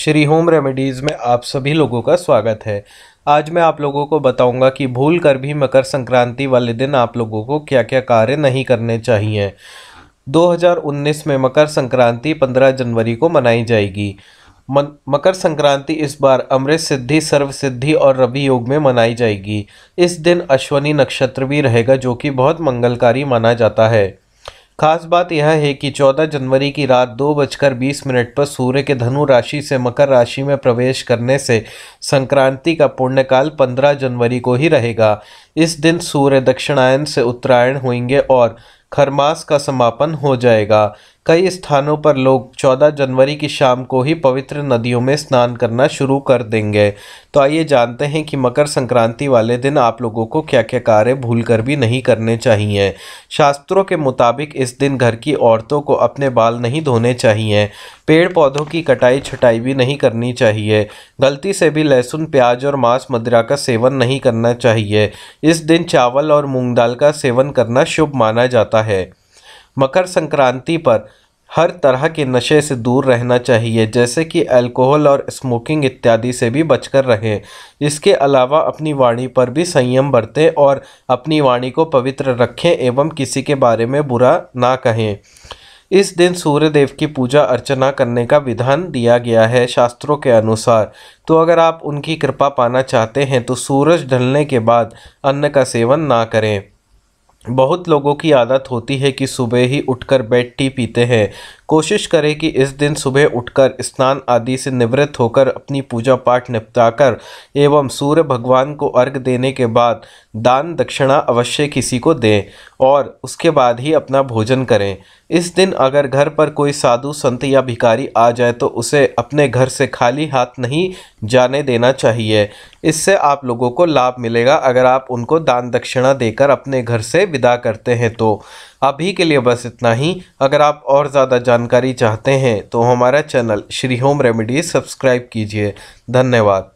Shri home remedies में आप सभी लोगों का स्वागत है आज मैं आप लोगों को बताऊंगा कि भूल कर भी मकर संक्रांति वाले दिन आप लोगों को क्या क्या कार्य नहीं करने चाहिए 2019 में मकर संक्रांति 15 जनवरी को मनाई जाएगी मन, मकर संक्रांति इस बार अमृत सिद्धि सर्व सिद्धि और रवि योग में मनाई जाएगी इस दिन अश्वनी नक्षत्र भी रहेगा जो कि बहुत मंगलकारी माना जाता है खास बात यह है कि 14 जनवरी की रात दो बजकर बीस मिनट पर सूर्य के धनु राशि से मकर राशि में प्रवेश करने से संक्रांति का पुण्यकाल 15 जनवरी को ही रहेगा इस दिन सूर्य दक्षिणायन से उत्तरायण होंगे और खरमास का समापन हो जाएगा कई स्थानों पर लोग 14 जनवरी की शाम को ही पवित्र नदियों में स्नान करना शुरू कर देंगे तो आइए जानते हैं कि मकर संक्रांति वाले दिन आप लोगों को क्या क्या कार्य भूल कर भी नहीं करने चाहिए शास्त्रों के मुताबिक इस दिन घर की औरतों को अपने बाल नहीं धोने चाहिए पेड़ पौधों की कटाई छटाई भी नहीं करनी चाहिए गलती से भी लहसुन प्याज और मांस मदिरा का सेवन नहीं करना चाहिए इस दिन चावल और मूँग दाल का सेवन करना शुभ माना जाता है मकर संक्रांति पर हर तरह के नशे से दूर रहना चाहिए जैसे कि अल्कोहल और स्मोकिंग इत्यादि से भी बचकर रहें इसके अलावा अपनी वाणी पर भी संयम बरतें और अपनी वाणी को पवित्र रखें एवं किसी के बारे में बुरा ना कहें इस दिन सूर्य देव की पूजा अर्चना करने का विधान दिया गया है शास्त्रों के अनुसार तो अगर आप उनकी कृपा पाना चाहते हैं तो सूरज ढलने के बाद अन्न का सेवन ना करें बहुत लोगों की आदत होती है कि सुबह ही उठकर बेड टी पीते हैं कोशिश करें कि इस दिन सुबह उठकर स्नान आदि से निवृत्त होकर अपनी पूजा पाठ निपटाकर एवं सूर्य भगवान को अर्घ देने के बाद दान दक्षिणा अवश्य किसी को दें और उसके बाद ही अपना भोजन करें इस दिन अगर घर पर कोई साधु संत या भिकारी आ जाए तो उसे अपने घर से खाली हाथ नहीं जाने देना चाहिए इससे आप लोगों को लाभ मिलेगा अगर आप उनको दान दक्षिणा देकर अपने घर से विदा करते हैं तो अभी के लिए बस इतना ही अगर आप और ज़्यादा जान जानकारी चाहते हैं तो हमारा channel Shri home remedies subscribe कीजिए धन्यवाद